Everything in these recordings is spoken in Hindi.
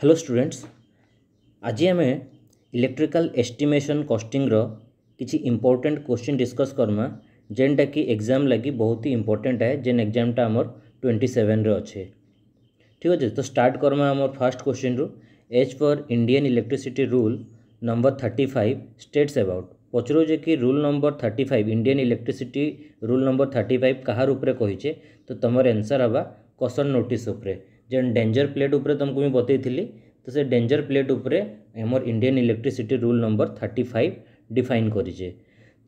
ହ୍ୟାଲୋ ଷ୍ଟୁଡେଣ୍ଟସ୍ ଆଜି ଆମେ ଇଲେକ୍ଟ୍ରିକାଲ୍ ଏଷ୍ଟିମେସନ୍ କଷ୍ଟିଂର କିଛି ଇମ୍ପୋର୍ଟାଣ୍ଟ କୋଶ୍ଚିନ୍ ଡିସ୍କସ୍ କର୍ମା ଯେନ୍ଟାକି ଏକ୍ଜାମ୍ ଲାଗି ବହୁତ ହି ଇମ୍ପୋର୍ଟାଣ୍ଟ ଆଏ ଯେନ୍ ଏକ୍ଜାମ୍ଟା ଆମର ଟ୍ୱେଣ୍ଟି ସେଭେନ୍ରେ ଅଛେ ଠିକ୍ ଅଛେ ତ ଷ୍ଟାର୍ଟ କର୍ମା ଆମର ଫାର୍ଷ୍ଟ କୋଶ୍ଚିନ୍ରୁ as per Indian electricity rule number thirty five states about ପଚରଉଛେ କି rule number thirty five Indian electricity rule number thirty five କାହାର ଉପରେ କହିଛେ ତ ତୁମର ଏନ୍ସର୍ ହେବା କସନ୍ ନୋଟିସ୍ ଉପରେ जेन डेंजर प्लेट उपरे तुमको मुझे बतईली तो से डेंजर प्लेट उपरे आमर Indian electricity rule number thirty five define करेचे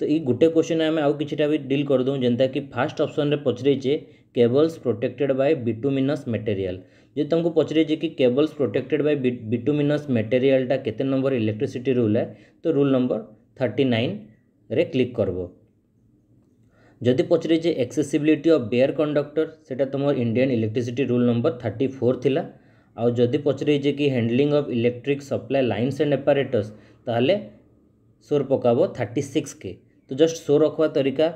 तो ये गोटे क्वेश्चन आम आउ किटा भी डिल करदे जेनता कि फास्ट अप्सन पचरईचे cables protected by bituminous material जो तुमको पचरईचे कि केबल्स प्रोटेक्टेड बाय बिटुमिनस मटेरियलटा के नंबर इलेक्ट्रिसीटी रूल है तो rule number thirty nine click करब ଯଦି ପଚାରେ ଯେ ଏକ୍ସେସିବିଲିଟି ଅଫ୍ ବେୟାର କଣ୍ଡକ୍ଟର ସେଇଟା ତୁମର Indian electricity rule number thirty four ଥିଲା ଆଉ ଯଦି ପଚାରେ ଯେ କି handling of electric supply lines and apparatus ତାହେଲେ ସୋର୍ ପକାବ ଥାର୍ଟି ସିକ୍ସ କେ ତ ଜଷ୍ଟ ସୋ ରଖବା ତରିକା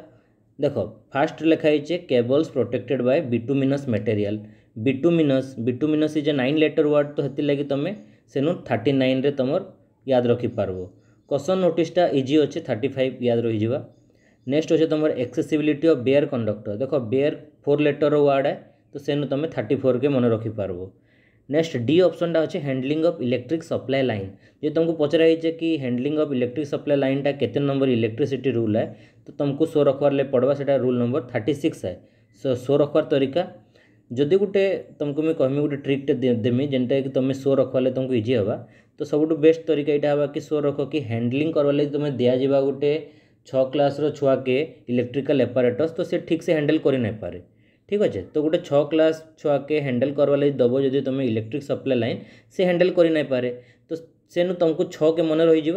ଦେଖ ଫାର୍ଷ୍ଟ ଲେଖା ହେଇଛେ cables protected by bituminous material bituminous bituminous is a nine letter word ତ ହେଥିର୍ଲାଗି ତୁମେ ସେନୁ ଥାର୍ଟି ନାଇନ୍ରେ ତୁମର ୟାଦ ରଖିପାରବ କସନ୍ ନୋଟିସ୍ଟା ଇଜି ଅଛେ ଥାର୍ଟି ଫାଇଭ୍ ୟାଦ ରହିଯିବା नेक्स्ट अच्छे तुम एक्सेसबिलिटी अफ बेयर कंडक्टर देख बेयर फोर लेटर वार्ड है तो से तुम थर्टी फोर के मन रखिपार नेक्स्ट डी टा अच्छे handling of electric supply line जो तुमको पचराई कि handling of electric supply line टा के नंबर इलेक्ट्रिसिटी रूल है तो तुमको सो रखवार ले पड़वा सेटा रूल नंबर थर्टी सिक्स है सो सो रखवार तरीका जदि गोटे तुमको मुझे कहमी गोटे ट्रिकटे देमी जेनटा कि तुम सो रखवाले तुमको इजी हवा तो सबुठ बेस्ट तरीका यहाँ हाँ कि सो रख कि हैंडलींग करवा तुम्हें दिजा गोटे छ्लास छुआ के इलेक्ट्रिकाल एपारेटस तो सी ठीक से हैंडेल करपे ठीक अच्छे तो गोटे छ क्लास छुआ के हैंडेल करवा लगे दब जदि तुम इलेक्ट्रिक सप्लाई लाइन से हैंडेल कर पारे तो नु तुमको छ के मन रही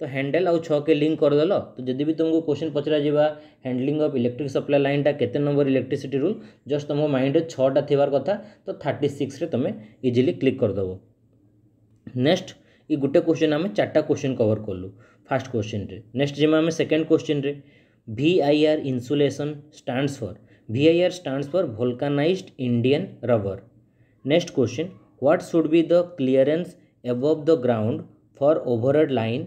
तो हैंडल आउ के लिंक करदेल तो जब भी तुमको क्वेश्चन पचरा जा handling of electric supply line टा केते नंबर इलेक्ट्रिसिटी रूल जस्ट तुम माइंड छा थ कथ तो थर्टी सिक्स तुम इजिली क्लिक करदेव नेक्स्ट कि गोटे क्वेश्चन आम चार्टा क्वेश्चन कवर कलु फास्ट क्वेश्चन रे नेक्स्ट जिमा आम सेकेंड क्वेश्चन रे भि I are insulation stands for V I R stands for vulcanised Indian rubber next question what should be the clearance above the ground for overhead line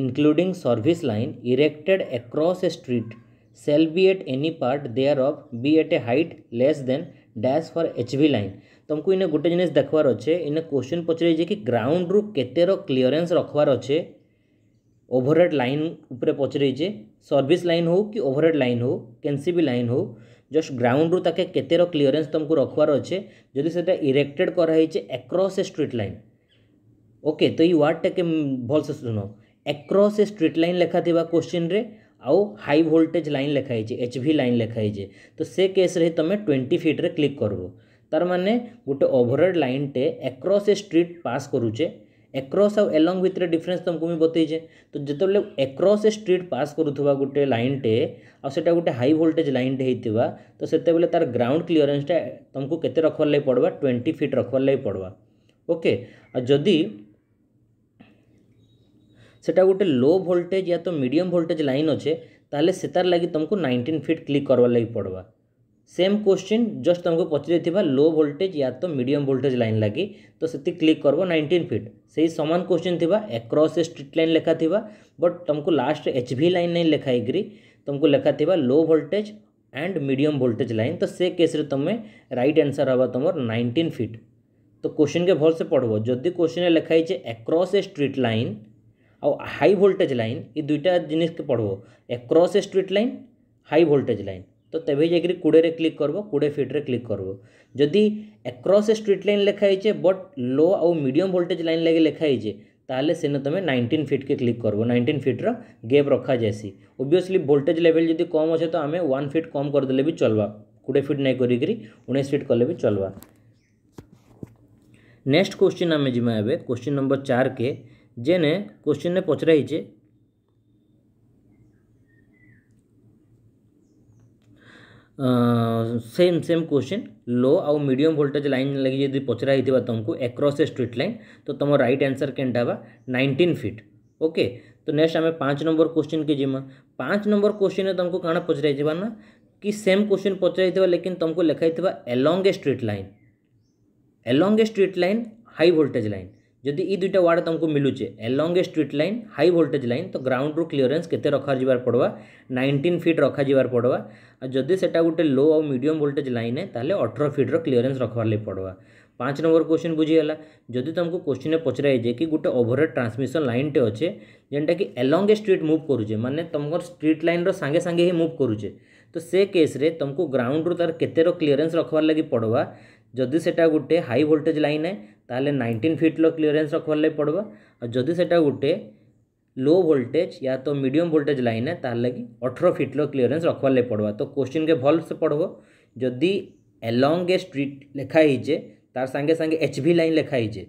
including service line erected across a street shall be at any part thereof be at a height less than dash for hv line ତମକୁ ଇନେ ଗୋଟେ ଜିନିଷ୍ ଦେଖ୍ବାର୍ ଅଛେ ଇନେ କୋଶ୍ଚିନ୍ ପଚରେଇଛେ କି ଗ୍ରାଉଣ୍ଡ୍ରୁ କେତେର କ୍ଲିୟରେନ୍ସ ରଖ୍ବାର୍ ଅଛେ ଓଭରହେଡ଼୍ ଲାଇନ୍ ଉପରେ ପଚରେଇଛେ ସର୍ଭିସ୍ ଲାଇନ୍ ହଉ କି ଓଭରହେଡ଼୍ ଲାଇନ୍ ହଉ କେନ୍ସି ବି ଲାଇନ୍ ହଉ ଜଷ୍ଟ ଗ୍ରାଉଣ୍ଡ୍ରୁ ତାକେ କେତେର କ୍ଲିୟରେନ୍ସ ତମକୁ ରଖ୍ବାର୍ ଅଛେ ଯଦି ସେଟା ଇରେକ୍ଟେଡ଼୍ କରାହେଇଛେ across a street line okay ତ ଇ ୱାର୍ଡ଼ଟାକେ ଭଲ୍ସେ ଶୁଣ ଏକ୍ରସ୍ ଏ ଷ୍ଟ୍ରିଟ୍ ଲାଇନ୍ ଲେଖାଥିବା କୋଶ୍ଚିନ୍ରେ ଆଉ ହାଇ ଭୋଲ୍ଟେଜ୍ ଲାଇନ୍ ଲେଖାହେଇଛେ ଏଚ୍ ଭି ଲାଇନ୍ ଲେଖାହେଇଛେ ତ ସେ କେସ୍ରେ ତୁମେ ଟ୍ୱେଣ୍ଟି ଫିଟ୍ରେ କ୍ଲିକ୍ କରିବ ତାର୍ମାନେ ଗୋଟେ ଓଭରହେଡ଼୍ ଲାଇନ୍ଟେ ଏକ୍ରସ୍ ଏ ଷ୍ଟ୍ରିଟ୍ ପାସ୍ କରୁଛେ ଏକ୍ରସ୍ ଆଉ ଏଲଙ୍ଗ୍ ଭିତରେ ଡିଫରେନ୍ସ ତମକୁ ମୁଇଁ ବତେଇଛେ ତ ଯେତେବେଳେ ଏକ୍ରସ୍ ଏ ଷ୍ଟ୍ରିଟ୍ ପାସ୍ କରୁଥିବା ଗୋଟେ ଲାଇନ୍ଟେ ଆଉ ସେଟା ଗୋଟେ ହାଇ ଭୋଲ୍ଟେଜ୍ ଲାଇନ୍ଟେ ହେଇଥିବା ତ ସେତେବେଳେ ତାର ଗ୍ରାଉଣ୍ଡ କ୍ଲିୟରେନ୍ସଟା ତମକୁ କେତେ ରଖବାର୍ ଲାଗି ପଡ଼ବା ଟ୍ୱେଣ୍ଟି ଫିଟ୍ ରଖବାର୍ ଲାଗି ପଡ଼ବା ଓକେ ଆଉ ଯଦି ସେଟା ଗୋଟେ ଲୋ ଭୋଲ୍ଟେଜ୍ ୟା ତ ମିଡ଼ିୟମ୍ ଭୋଲ୍ଟେଜ୍ ଲାଇନ୍ ଅଛେ ତାହେଲେ ସେତାର୍ ଲାଗି ତମକୁ ନାଇଣ୍ଟିନ୍ ଫିଟ୍ କ୍ଲିକ୍ କରବାର୍ ଲାଗି ପଡ଼ବା सेम क्वेश्चन जस्ट तुमको पचार लो भोल्टेज या तो मीडियम भोल्टेज लाइन लगे तो से क्लिक कर नाइंटीन फिट से सामान क्वेश्चन थी एक्रस स्ट्रीट लाइन लेखा थी बट तुमको लास्ट एच भि लाइन नहीं लिखाई तुमको लिखा थी low voltage and medium voltage line तो से केस तुम्हें रईट आंसर हाँ तुम नाइंटीन फिट तो क्वेश्चन के भल से पढ़व जदि क्वेश्चन है एक्रस स्ट्रीट लाइन आउ हाई भोल्टेज लाइन ये दुईटा जिनके पढ़व across street line high voltage line তো তেভে যাইকি কোড়িয়ে ক্লিক করব কোড়িয়ে ফিট্রে ক্লিক করব যদি এক্রস স্ট্রিট লাইন লেখা হয়েছে বট লো আউ মিডিয়ম ভোল্টেজ লাইন লাগে লেখা হয়েছে তাহলে সেনে তুমি নাইনটিন ফিটকে ক্লিক করব নাইনটিন ফিট্র গেপ রখা যায়সি ওবিয়সলি ভোল্টেজ লেভেল যদি কম অছে তো আমি ওয়ান ফিট কম করেদেলে বি চলবা কোড়িয়ে ফিট নাই করি উনিশ ফিট কলে বি চলবা नेक्स्ट क्वेश्चन आम जी क्वेश्चन नंबर चार के जेने क्वेश्चन ने पचराई सेम सेम क्वेश्चन लो आउ मीडियम वोल्टेज लाइन लगे यदि पचराई थी तुमको एक्रस ए स्ट्रीट लाइन तो तुम राइट आंसर के नाइंटीन फिट ओके तो नेक्स्ट आम पाँच नंबर क्वेश्चन के जीवन पाँच नंबर क्वेश्चन में तुमको कण पचराई ना कि सेम क्वेश्चन पचराई थोड़ा लेकिन तुमको लिखाई थी along street line along street line high voltage line जदि ई दुईटा वार्ड तुमको मिलूचे along street line high voltage line तो ग्राउंड रु क्लीयरेन्स के रखार पड़वा नाइनटीन फिट रखार पड़वा जदि से गोटे लो आउ मीडियम भोल्टेज लाइन है तेल अठर फिट्र क्लीयरेन्स रखार लगे पड़वा पाँच नंबर क्वेश्चन बुझीगला जदि तुमको क्वेश्चन पचराई कि गोटे ओभरहेड ट्रांसमिशन लाइन टे अच्छे जेनटा कि एलंगे स्ट्रीट मुव करुचे मानने तुमको स्ट्रीट लाइन रंगे सांगे ही मुव करुचे तो से केस्रे तुमको ग्राउंड रू तार केतेर क्लीयरेन्स रखार लगी पड़वा जदि से गोटे हाई भोल्टेज लाइन है ତାହେଲେ ନାଇଣ୍ଟିନ୍ ଫିଟ୍ର क्लीयरेन्स ରଖବାର୍ ଲାଗି पड़ो और जदि से गोटे लो भोल्टेज या तो मीडियम भोल्टेज लाइन है तार लगी अठर फिट्र क्लीयरेन्स रखवार लगे पड़वा तो क्वेश्चन के भल से पढ़व जदि एलंग ए स्ट्रीट लिखाहीचे तार सांगे सांगे एच भी लाइन लिखाईचे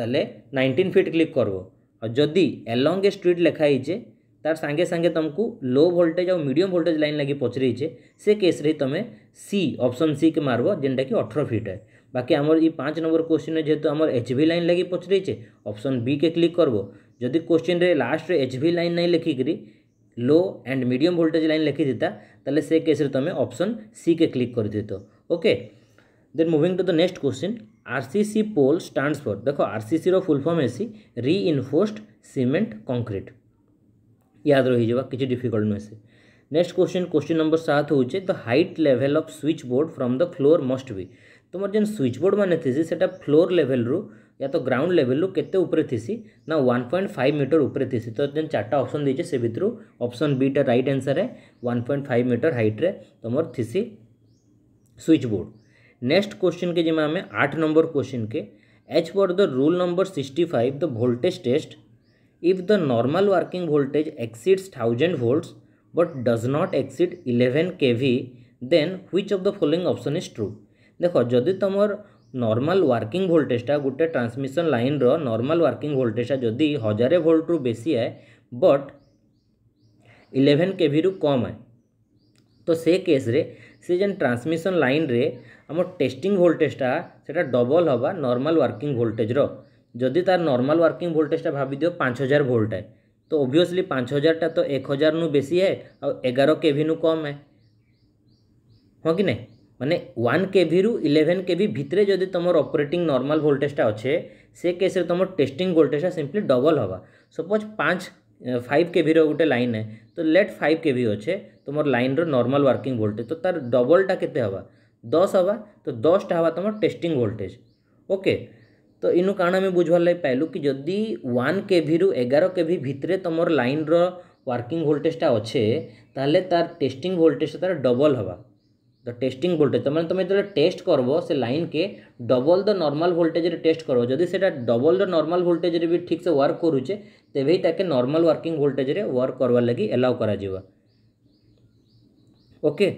तेल नाइंटीन फिट क्लिक करव और जदि एलंग ए स्ट्रीट लिखाहीचे तार सांगे सांगे तुमको लो भोल्टेज और मीडियम भोल्टेज लाइन लगी पचरईचे से केस्रे तुम सी ऑप्शन सी के मारब जेनटा कि अठर फिट है पाँच नंबर क्वेश्चन પાંચ નંબર ક્વેશ્ચન જેહેતુ આમર એચભી લાઇન લાગી પચરાઇછે ଅପସନ୍ ବି କେ କ୍ଲିକ୍ କରବ ଯଦି କ୍ୱେଶ୍ଚିନ୍ରେ ଲାଷ୍ଟରେ एच भी लाइन नहीं ଲେଖିକିରି low and medium voltage line लिखी देता तेल से केस तुम अप्सन सी के क्लिक कर तो okay then moving to the next question RCC pole stands for देखो आरसीसी रो फुल फॉर्म है री इनफोर्स्ड सीमेंट कंक्रीट याद रही जा कि डिफिकल्ट नुह से नेक्स्ट क्वेश्चन क्वेश्चन नंबर सात हो height level of switch board from the floor must be तुम जेन स्विच बोर्ड मैंने थी से फ्लोर लेवल रु या तो ग्राउंड लेवल रु केते ऊपर थी ना फाइव मीटर ऊपर थी तो जेन चार्टा अप्सन देचे से भितर ऑप्शन बी टा राइट आंसर है फाइव मीटर हाइट्रे तुम थी स्विच बोर्ड नेक्स्ट क्वेश्चन के जी आम आठ नंबर क्वेश्चन के as per the rule number sixty five the voltage test if the normal working voltage exceeds thousand volts but does not exceed eleven K V then which of the following option is true দেখ যদি তোমার নর্মাল ওয়ার্কিং ভোল্টেজটা গোটে ট্রান্সমিশন লাইনর নর্মাল ওয়ার্কিং ভোল্টেজটা যদি হাজারে ভোল্টরু বেশি আয় বট ইলেভেন কেভিরু কম আয় তো সে কেস্রে সে যেন ট্রান্সমিশন লাইনরে আমার টেস্টিং ভোল্টেজটা সেটা ডবল হবা নর্মাল ওয়ার্কিং ভোল্টেজর যদি তার নর্মাল ওয়ার্কিং ভোল্টেজটা ভাবি দিও পাঁচ হাজার ভোল্ট আয় তো অবভিয়সলি পাঁচ হাজারটা তো এক হাজার নু বেশি আয় আর এগারো কেভি নু কম আয় হ্যাঁ কি না মানে ওয়ান কেভিরু ইলেভেন কেভি ভিতরে যদি তোমার অপরেটিং নর্মাল ভোল্টেজটা অছে সে কেসরে তোমার টেস্টিং ভোল্টেজটা সিম্পলি ডবল হবা সপোজ পাঁচ ফাইভ কেভির গোটে লাইন হ্যাঁ তো লেট ফাইভ কেভি অছে তোমার লাইনর নর্মাল ওয়ার্কিং ভোল্টেজ তো তার ডবলটা কেতে হবা দশ হবা তো দশটা হবা তোমার টেস্টিং ভোল্টেজ ওকে তো ইনু কারণ আমি বুঝবার লাগে পাইলু কি যদি ওয়ান কেভিরু এগার কেভি ভিতরে তোমার লাইনর ওয়ার্কিং ভোল্টেজটা অছে তাহলে তার টেস্টিং ভোল্টেজটা তার ডবল হবা द टेस्टिंग भोल्टेज तुम तुम जो टेस्ट करब से लाइन के double the normal voltage test करब जदि से डबल द नर्माल भोल्टेज भी ठीक से वर्क करुचे तेज ही ताके नर्माल वर्किंग भोल्टेज वर्क करवार लगी एलाउ करा ओके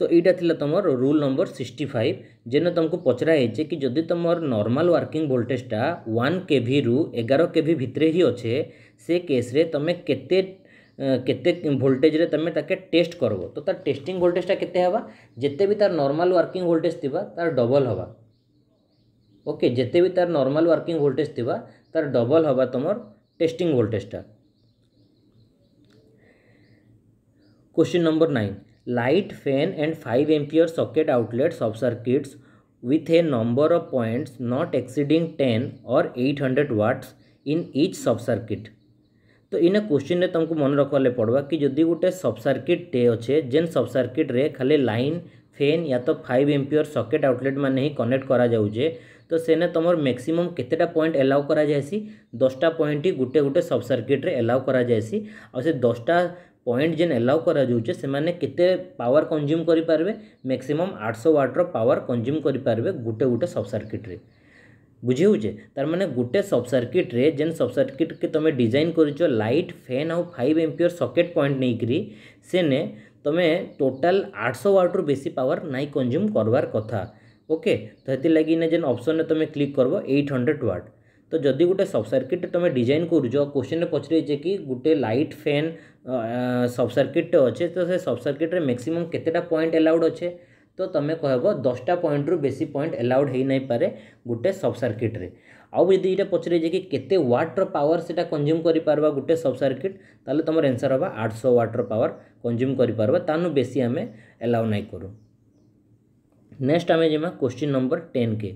তো এইটা লা তোমার রুল নম্বর সিক্সটি ফাইভ যেন তোমাকে পচরা হয়েছে কি যদি তোমার নর্মাল ওয়ার্কিং ভোল্টেজটা ওয়ান কেভি রু এগার কেভি ভিতরে হি অছে সে কেস্রে তুমি কেতে କେତେ ଭୋଲ୍ଟେଜ୍ରେ ତୁମେ ତାକେ ଟେଷ୍ଟ କରବ ତ ତାର ଟେଷ୍ଟିଂ ଭୋଲ୍ଟେଜ୍ଟା କେତେ ହେବା ଯେତେ ବି ତାର ନର୍ମାଲ୍ ୱାର୍କିଂ ଭୋଲ୍ଟେଜ୍ ଥିବା ତାର ଡବଲ୍ ହେବା ଓକେ ଯେତେ ବି ତାର ନର୍ମାଲ୍ ୱାର୍କିଂ ଭୋଲ୍ଟେଜ୍ ଥିବା ତାର ଡବଲ୍ ହେବା ତୁମର ଟେଷ୍ଟିଂ ଭୋଲ୍ଟେଜ୍ଟା question number nine light fan and five ampere socket outlet sub circuits with a number of points not exceeding 10 or 800 watts in each sub circuit તો ઇને ક્વેશ્ચનને તમકુ મન રખવા લે પડવા કે જદી ગુટે સબ સર્કિટ ટે અછે જેન સબ સર્કિટ રે ખાલી લાઇન ફેન યા તો 5 એમ્પિયર સકેટ આઉટલેટ માને હી કનેક્ટ કરા જાઉ છે તો સેને તમર મેક્સિમમ કેତେଟା ପଏଣ୍ଟ ଏଲାଉ କରାଯାଏସି ଦଶଟା ପଏଣ୍ଟ ଗୋଟେ ଗୋଟେ ସବ୍ ସର୍କିଟ୍ରେ ଏଲାଉ କରାଯାଏସି ଆଉ ସେ ଦଶଟା ପଏଣ୍ଟ ଯେନ୍ ଏଲାଉ କରାଯାଉଛେ ସେମାନେ କେତେ ପାୱାର କନଜ୍ୟୁମ୍ କରିପାରିବେ ମ୍ୟାକ୍ସିମମ୍ ଆଠଶହ ୱାଟ୍ର ପାୱାର କନଜ୍ୟୁମ୍ କରିପାରିବେ ଗୋଟେ ଗୋଟେ ସବ୍ ସର୍କିଟ୍ରେ ବୁଝିହେଉଛେ ତାର୍ମାନେ ଗୁଟେ ସବ୍ସର୍କିଟ୍ରେ ଯେନ୍ ସବ୍ସର୍କିଟ୍କେ ତୁମେ ଡିଜାଇନ୍ କରିଛ ଲାଇଟ୍ ଫ୍ୟାନ୍ ଆଉ ଫାଇଭ୍ ଏମ୍ପିୟର୍ ସକେଟ୍ ପଏଣ୍ଟ ନେଇକିରି ସେନେ ତୁମେ ଟୋଟାଲ୍ ଆଠଶହ ୱାଟ୍ରୁ ବେଶୀ ପାୱାର୍ ନାଇଁ କନ୍ଜ୍ୟୁମ୍ କର୍ବାର୍ କଥା ଓକେ ତ ହେଥିର୍ଲାଗି ଇନେ ଯେନ୍ ଅପ୍ସନ୍ରେ ତୁମେ କ୍ଲିକ୍ କର୍ବ ଏଇଟ୍ ହଣ୍ଡ୍ରେଡ଼୍ ୱାଟ୍ ତ ଯଦି ଗୋଟେ ସବ୍ସର୍କିଟ୍ଟେ ତୁମେ ଡିଜାଇନ୍ କରୁଛ କୋଶ୍ଚିନ୍ରେ ପଚରେଇଛେ କି ଗୋଟେ ଲାଇଟ୍ ଫ୍ୟାନ୍ ସବ୍ସର୍କିଟ୍ଟେ ଅଛେ ତ ସେ ସବ୍ସର୍କିଟ୍ରେ ମ୍ୟାକ୍ସିମମ୍ କେତେଟା ପଏଣ୍ଟ ଆଲାଉଡ଼୍ ଅଛେ তো ତୁମେ କହିବ ଦଶଟା ପଏଣ୍ଟରୁ ବେଶୀ ପଏଣ୍ଟ ଏଲାଉଡ଼୍ ହୋଇନାଇପାରେ ଗୋଟେ ସବ୍ ସର୍କିଟ୍ରେ ଆଉ ଯଦି ଏଇଟା ପଚାରିଛି କି କେତେ ୱାଟ୍ର ପାୱାର ସେଇଟା କନ୍ଜ୍ୟୁମ୍ କରିପାରିବା ଗୋଟେ ସବ୍ ସର୍କିଟ୍ ତାହେଲେ ତୁମର ଏନ୍ସର୍ ହେବା ଆଠଶହ ୱାଟ୍ର ପାୱାର କନ୍ଜ୍ୟୁମ୍ କରିପାରିବା ତାନୁ ବେଶୀ ଆମେ ଏଲାଉ ନାହିଁ କରୁ ନେକ୍ସଟ ଆମେ ଯିମା କ୍ୱେଶ୍ଚିନ୍ ନମ୍ବର ଟେନ୍ କେ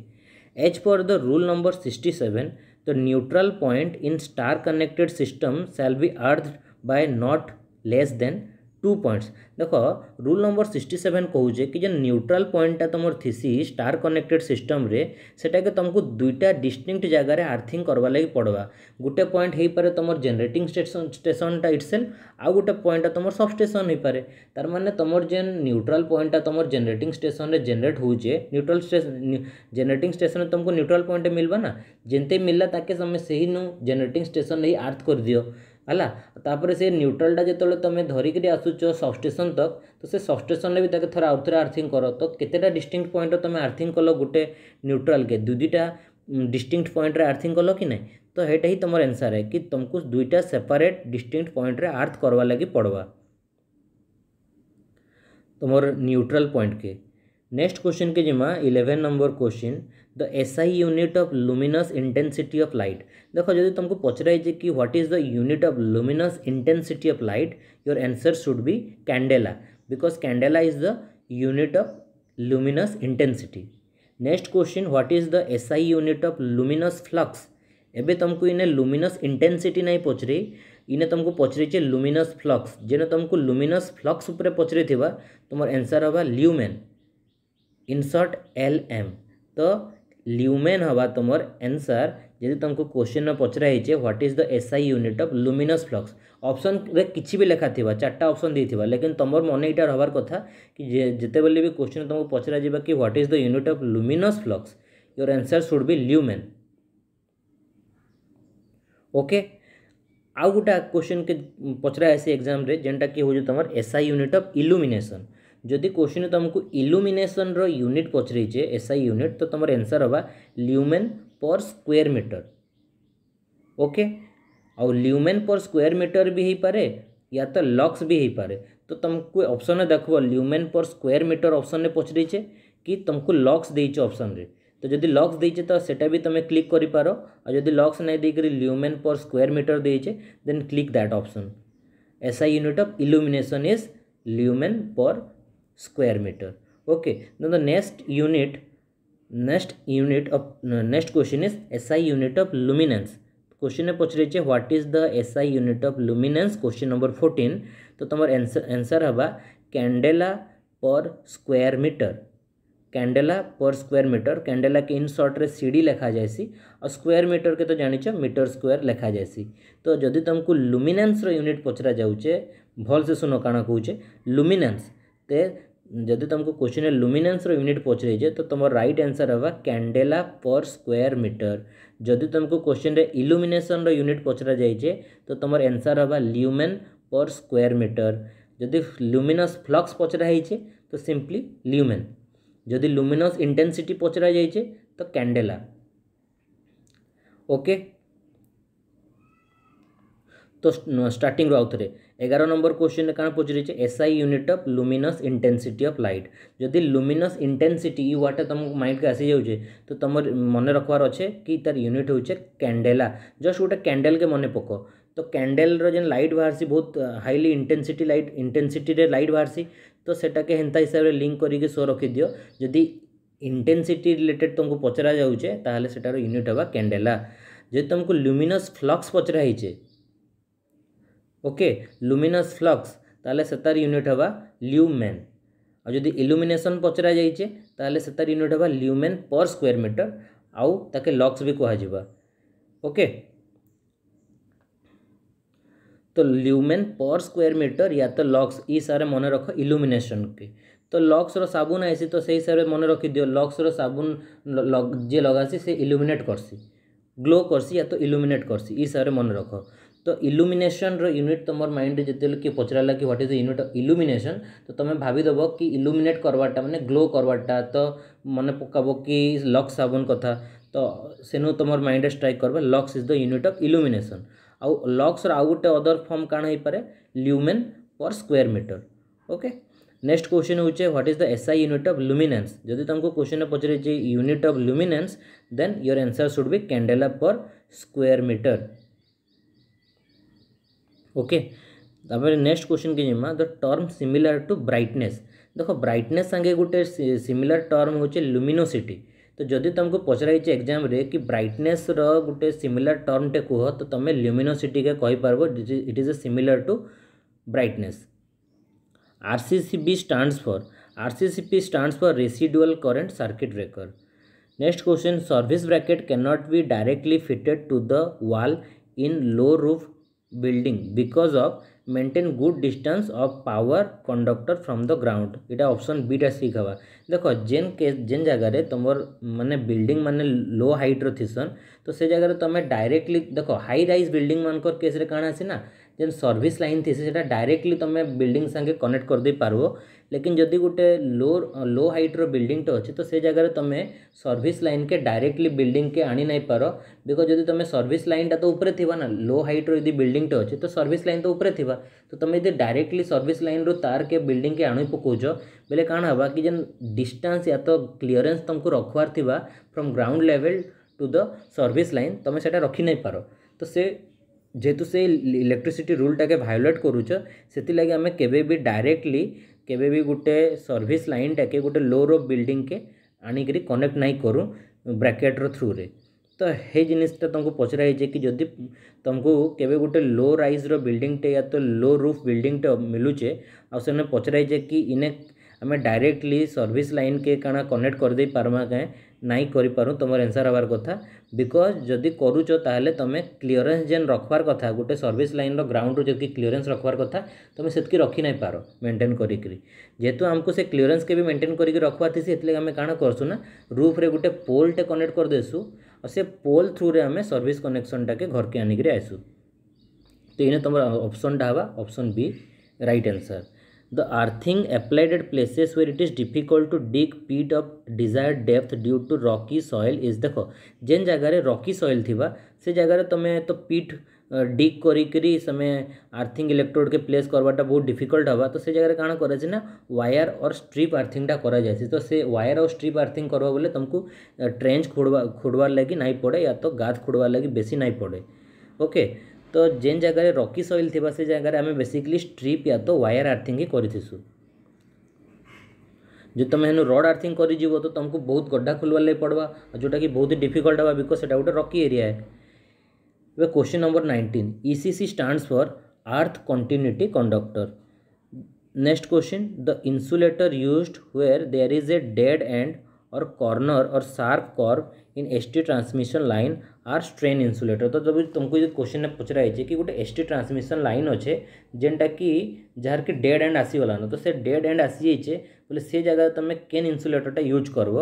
as per the rule number sixty seven the neutral point in star connected system shall be earth by not less than two points देखो रूल नंबर सिक्सटी सेवेन कहे कि जो न्यूट्राल पॉइंटा तुम थीसी स्टार कनेक्टेड सिस्टम रे सेटा के तुमको दुईटा डिस्टिंक्ट जगार आर्थिंग करवा लगी पड़वा गोटे पॉइंट हो पारे तुम जेनेटिंग स्टेसन स्टेसनटा इट सेल्फ आउ गोटे पॉइंट तुम सब स्टेसन हो पारे तार मैंने तुम जेन न्यूट्राल पॉइंटा तुम जेनेट स्टेसन जेनेट हो न्यूट्राल जेनेट स्टेसन तुमको न्यूट्राल पॉइंट मिलवा ना जेनते मिलला ताके तुम से ही नु जेनेट स्टेसन नहीं आर्थ कर दिव ହେଲା ତାପରେ ସେ ନ୍ୟୁଟ୍ରାଲ୍ଟା ଯେତେବେଳେ ତୁମେ ଧରିକିରି ଆସୁଛ ସବଷ୍ଟେସନ୍ ତକ୍ ତ ସେ ସବଷ୍ଟେସନ୍ରେ ବି ତାକୁ ଥରେ ଆଉ ଥରେ ଆର୍ଥିଂ କର ତ କେତେଟା ଡିଷ୍ଟିଙ୍କ୍ଟ ପଏଣ୍ଟରେ ତୁମେ ଆର୍ଥିଂ କଲ ଗୋଟେ ନ୍ୟୁଟ୍ରାଲ୍କେ ଦୁଇ ଦୁଇଟା ଡିଷ୍ଟିଙ୍କ୍ଟ ପଏଣ୍ଟରେ ଆର୍ଥିଂ କଲ କି ନାହିଁ ତ ଏଇଟା ହିଁ ତୁମର ଆନ୍ସର୍ ହେ କି ତୁମକୁ ଦୁଇଟା ସେପାରେଟ୍ ଡିଷ୍ଟିଙ୍କ୍ଟ ପଏଣ୍ଟରେ ଆର୍ଥ କରବା ଲାଗି ପଡ଼ବା ତୁମର ନ୍ୟୁଟ୍ରାଲ୍ ପଏଣ୍ଟକେ नेक्स्ट क्वेश्चन के जिमा eleven number question the SI unit of luminous intensity of light देखो यदि तुमको पचराई कि what is the unit of luminous intensity of light your answer should be candela because candela is the unit of luminous intensity next question what is the SI unit of luminous flux एवं तुमको इन्हें लुमिनस इंटेनसीटी नहीं पचरे इन्हें तुमको पचरे लुमिनस फ्लक्स जेने तुमको लुमिनस फ्लक्स उपर पचरे तुम आंसर हाँ ल्यूमेन इनसर्ट एल एम तो ल्यूमेन हवा तुम एनसर जी तुमको क्वेश्चन में पचराई है what is the S I unit of luminous flux option कि किसी भी लेखा थी चार्टा अप्सन देखा लेकिन तुम मन यार हबार कथा कि जिते बेले भी क्वेश्चन तुमको पचरा जा what is the unit of luminous flux your answer should be lumen okay आउ गोटे क्वेश्चन के पचरा है एग्जाम जेनटा कि हूँ तुम S I unit of illumination जदि क्वेश्चन तुमको unit unit S SI unit तो तुम एनसर हवा lumen per square metre okay आउ ल्यूमेन पर स्क्वेयर मीटर भी हो पारे या तो लक्स भी हो पारे तो तुमको ऑप्शन देखो lumen per square metre option पचरचे कि तुमको लक्स देचे ऑप्शन रे तो जदि लक्स देचे तो सेटा भी तुम क्लिक कर पारो और जदि लक्स नहीं देकर ल्यूमेन पर स्क्वायर मीटर देचे then click that option SI unit of illumination is lumen per square meter okay now the next unit next unit of next question is SI unit of luminance question પચરે છે what is the SI unit of luminance question number fourteen तो तुम એન્સર એન્સર હવા candela per square metre candela per square metre candela के इन सर्ट्रे सीडी लिखा जाएसी और स्क्वायर मीटर के तो जान मीटर स्क्वायर लिखा जाएसी तो जदि तुमको लुमिनेंस यूनिट पचरा जाऊे भल से सुन काण कहे लुमिनेंस ते जदि तुमको क्वेश्चन लुमिनेन्स यूनिट पचरि तो तुम रईट आंसर होगा कैंडेला पर स्क्वयर मीटर जदि तुमको क्वेश्चन इल्यूमिनेसन रूनिट पचरा जाए तो तुम एनसर होगा ल्यूमेन पर स्क्वयर मीटर जदि लुमिनस फ्लक्स पचराई तो सिंपली ल्यूमेन जदि लुमिनस इंटेनसीटी पचरा जाए तो कैंडेला ओके तो स्टार्टिंग आउ थे एगार नंबर क्वेश्चन कौन पचरि I unit of luminous intensity of light जदि लुमिनस इंटेनसीटी यू वाटा तुम माइंड के आसी जाऊे तो तुम मन रखार अच्छे कि तार यूनिट हूँ कैंडेला जस्ट गोटे कैंडेल के मन पक तो कैंडेल रेन लाइट बाहर बहुत highly intensity light intensity light बाहर तो सेटा के हेन्ता हिसाब से लिंक करके शो रखिदि जदि इंटेनसीटी रिलेटेड तुमको पचरा जाऊे तो यूनिट हाँ कैंडेला जो तुमको लुमिनस फ्लक्स पचराई ओके लुमिनस फ्लक्स तार यूनिट ୟୁନିଟ୍ ल्यूमेन ଲ୍ୟୁମେନ୍ ଆଉ ଯଦି पचरा ପଚରା ଯାଇଛେ से तार यूनिट ହେବା ल्यूमेन पर ସ୍କୋୟାର मीटर आउ ताके लक्स भी कह ओके तो ल्यूमेन पर स्क्वायर मीटर या तो लक्स ई सारे मन रख इल्यूमिनेशन के तो लक्स रो साबुन तो से हिसाब से मन रखीद लक्स रो साबुन लग, जे लगासी से इल्यूमिनेट करसी ग्लो करसी या तो इल्यूमिनेट करसी ई सारे मन रख तो इल्युमिनेशन रो यूनिट तुम माइंड जिते कि पचरला कि ह्वाट इज यूनिट इल्युमिनेशन तो तुम भाविद कि इल्युमिनेट करवाटा मैंने ग्लो करवाटा तो मन पकाब कि लक्स साबुन कथ तो सेनु तुम माइंड स्ट्राइक कर lux is the unit of illumination आउ लक्स आउ गोटे अदर फर्म कौन हो पाए lumen per square metre okay next question हूँ what is the S I unit of luminance जदि तुमको क्वेश्चन पचारे unit of luminance then your answer should be candela per square metre okay next question के जिमा the term similar to brightness देख ब्राइटनेस संगे गोटे सिमिलर टर्म हो लुमिनोसीटी तो जदि तुमको पचराई एग्जाम कि ब्राइटनेस रोटे सिमिलर टे कह तो तुम ल्युमिनोसीटी के कहींपर it is a similar to brightness RCCB stands for RCCP stands for residual current circuit breaker next question service bracket can not be directly fitted to the wall in low roof building because of maintain good distance of power conductor from the ground এটা option বিটা C cover. ଦେଖ ଯେନ୍ ଯେନ୍ ଜାଗାରେ ତୁମର ମାନେ ବିଲ୍ଡିଂ ମାନେ ଲୋ ହାଇଟ୍ର ଥିସନ୍ ତ ସେ ଜାଗାରେ ତୁମେ ଡାଇରେକ୍ଟଲି ଦେଖ ହାଇ ରାଇଜ୍ ବିଲ୍ଡିଂ ମାନଙ୍କର କେସ୍ରେ କାଣା ଅଛି ନା ଯେନ୍ ସର୍ଭିସ୍ ଲାଇନ୍ ଥିସି ସେଟା ଡାଇରେକ୍ଟଲି ତୁମେ ବିଲ୍ଡିଂ ସାଙ୍ଗେ କନେକ୍ଟ କରିଦେଇ ପାରିବ ଲେକିନ୍ ଯଦି ଗୋଟେ ଲୋ ଲୋ ହାଇଟ୍ର ବିଲ୍ଡିଂଟେ ଅଛି ତ ସେ ଜାଗାରେ ତୁମେ ସର୍ଭିସ୍ ଲାଇନ୍କେ ଡାଇରେକ୍ଟଲି ବିଲ୍ଡିଂକେ ଆଣି ନାଇଁ ପାର ବିକଜ୍ ଯଦି ତୁମେ ସର୍ଭିସ୍ ଲାଇନ୍ଟା ତ ଉପରେ ଥିବା ନା ଲୋ ହାଇଟ୍ର ଯଦି ବିଲ୍ଡିଂଟେ ଅଛି ତ ସର୍ଭିସ୍ ଲାଇନ୍ ତ ଉପରେ ଥିବା ତ ତୁମେ ଯଦି ଡାଇରେକ୍ଟଲି ସର୍ଭିସ୍ ଲାଇନ୍ରୁ ତାର୍କେ ବିଲ୍ଡିଂକେ ଆଣି ପକାଉଛ बोले कण हाँ कि जेन डिस्टास् या तो क्लीयरेन्स तुमको रखवार थी from ground level to the service line तुम से रखी नहीं पार तो से जेहेतु से इलेक्ट्रिसीटी रूलटा के भायोलेट करूच से आम के डायरेक्टली के गोटे सर्विस लाइन टाके गोटे लो रो बिल्डिंग के आनी कनेक्ट नाई करूँ ब्राकेट रू रे तो हे जिनटा तुमको पचराइजे कि जदि तुमको केवे गोटे लो रईज्र बिल्डिंगटे या तो लो रूफ बिल्डिंगटे मिलूचे आने पचराइजे कि इन आम डायरेक्टली सर्विस लाइन के काଣା कनेक्ट करदे पारमा काएँ ନାଇଁ କରିପାରୁ ତୁମର ଏନ୍ସର୍ ହେବାର କଥା ବିକଜ୍ ଯଦି କରୁଛ ତାହେଲେ ତୁମେ କ୍ଲିୟରେନ୍ସ ଯେନ୍ ରଖବାର କଥା ଗୋଟେ ସର୍ଭିସ୍ ଲାଇନ୍ର ଗ୍ରାଉଣ୍ଡରୁ ଯେତିକି କ୍ଲିୟରେନ୍ସ ରଖବାର କଥା ତୁମେ ସେତିକି ରଖି ନାଇଁ ପାର ମେଣ୍ଟେନ୍ କରିକିରି ଯେହେତୁ ଆମକୁ ସେ କ୍ଲିୟରେନ୍ସ କେ ବି ମେଣ୍ଟେନ୍ କରିକି ରଖବାର ଥିସି ସେଥିଲାଗି ଆମେ କାଣା କରସୁଁ ନା ରୁଫ୍ରେ ଗୋଟେ ପୋଲ୍ଟେ କନେକ୍ଟ କରିଦେସୁ ଆଉ ସେ ପୋଲ୍ ଥ୍ରୁରେ ଆମେ ସର୍ଭିସ୍ କନେକ୍ସନ୍ଟାକେ ଘରକେ ଆଣିକିରି ଆସୁ ତ ଏଇନେ ତୁମର ଅପସନ୍ଟା ହେବା option B right answer the earthing applied at places where it is difficult to dig pit of desired depth due to rocky soil is देखो जेन जगार रकी सयल थी से जगार तुम तो पिट डिग करी समय आर्थिंग इलेक्ट्रोड के प्लेस करवाटा बहुत डिफिकल्ट हाँ तो से जगह कौन करा वायर और स्ट्रीप आर्थिंगटा कर तो से वायर और स्ट्रीप आर्थिंग करवा बोले तुमको ट्रेंच खोड़वा खोड़वार लगी नहीं पड़े या तो गाध खोड़वार लगी बेसी नहीं पड़े ओके okay. तो जेन जगह रकी सइल थी से जगह आम बेसिकली स्ट्रीप या तो वायर आर्थिंग ही କରିଥିସୁଁ जो तुम हेनु रड आर्थिंग कर तो तुमको बहुत गड्ढा खोलवार लगे पड़वा जोटा कि बहुत ही डिफिकल्ट हाँ बिकज से गोटे रकी एरिया है a question number nineteen ECC stands for earth continuity conductor next question the insulator used where there is a dead end or corner or sharp curve in S T transmission line are strain insulator तो जब तुमको जो क्वेश्चन पचरा कि गोटे एस टी ट्रांसमिशन लाइन अच्छे जेनटा कि जार कि डेड एंड आसीगलान तो से डेड एंड आसी जाइए बोले से तो तो जगह तुम केन इन्सुलेटरटा यूज करब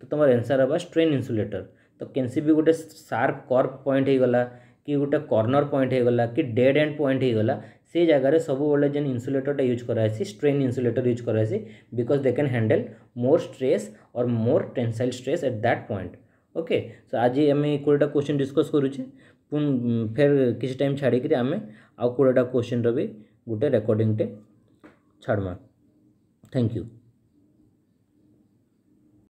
तो तुम एनसर हे स्ट्रेन इन्सुलेटर तो कैनसी भी गोटे सार्प कर्व पॉइंट होगला कि गोटे कर्णर पॉइंट होगा कि डेड एंड पॉइंट होगला से जगार सबुबले जेन इन्सुलेटरटा यूज करासी स्ट्रेन इन्सुलेटर यूज करासी because they can handle more stress और more tensile stress at that point okay so ଆଜି ଆମେ କୋଡ଼ିଏଟା କୋଶ୍ଚିନ୍ ଡିସ୍କସ୍ କରୁଛେ ପୁଣି ଫେର୍ କିଛି ଟାଇମ୍ ଛାଡ଼ିକିରି ଆମେ ଆଉ କୋଡ଼ିଏଟା କୋଶ୍ଚିନ୍ର ବି ଗୋଟେ ରେକର୍ଡ଼ିଂଟେ ଛାଡ଼୍ମା ଥ୍ୟାଙ୍କ ୟୁ